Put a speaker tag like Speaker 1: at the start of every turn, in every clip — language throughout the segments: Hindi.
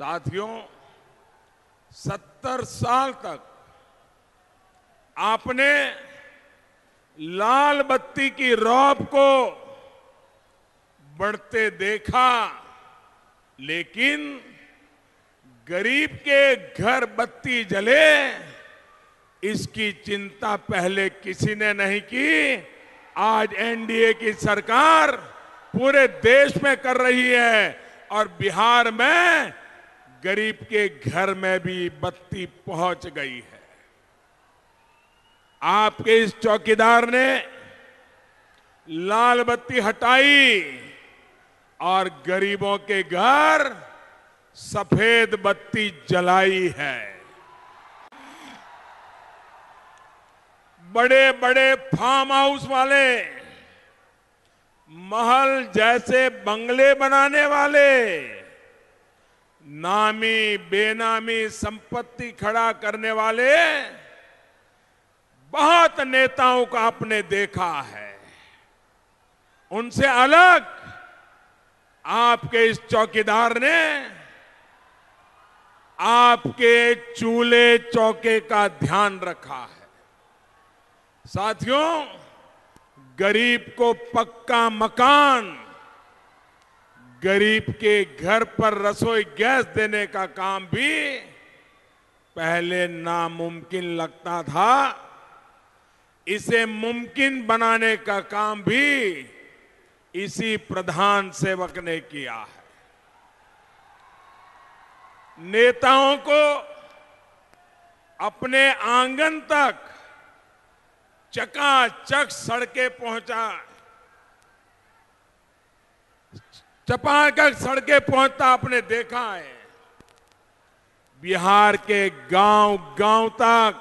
Speaker 1: साथियों सत्तर साल तक आपने लाल बत्ती की रौब को बढ़ते देखा लेकिन गरीब के घर बत्ती जले इसकी चिंता पहले किसी ने नहीं की आज एनडीए की सरकार पूरे देश में कर रही है और बिहार में गरीब के घर में भी बत्ती पहुंच गई है आपके इस चौकीदार ने लाल बत्ती हटाई और गरीबों के घर सफेद बत्ती जलाई है बड़े बड़े फार्म हाउस वाले महल जैसे बंगले बनाने वाले नामी बेनामी संपत्ति खड़ा करने वाले बहुत नेताओं का आपने देखा है उनसे अलग आपके इस चौकीदार ने आपके चूल्हे चौके का ध्यान रखा है साथियों गरीब को पक्का मकान गरीब के घर पर रसोई गैस देने का काम भी पहले नामुमकिन लगता था इसे मुमकिन बनाने का काम भी इसी प्रधान सेवक ने किया है नेताओं को अपने आंगन तक चकाचक सड़कें पहुंचा चपाकर तक सड़कें पहुंचता आपने देखा है बिहार के गांव गांव तक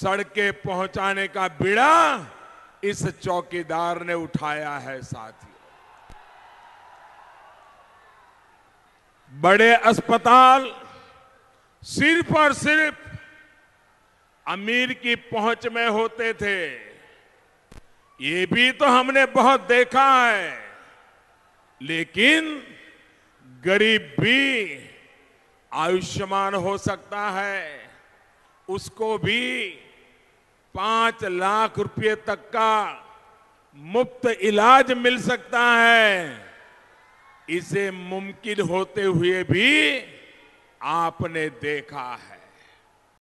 Speaker 1: सड़कें पहुंचाने का बीड़ा इस चौकीदार ने उठाया है साथी बड़े अस्पताल सिर्फ और सिर्फ अमीर की पहुंच में होते थे ये भी तो हमने बहुत देखा है लेकिन गरीब भी आयुष्मान हो सकता है उसको भी पांच लाख रुपए तक का मुफ्त इलाज मिल सकता है इसे मुमकिन होते हुए भी आपने देखा है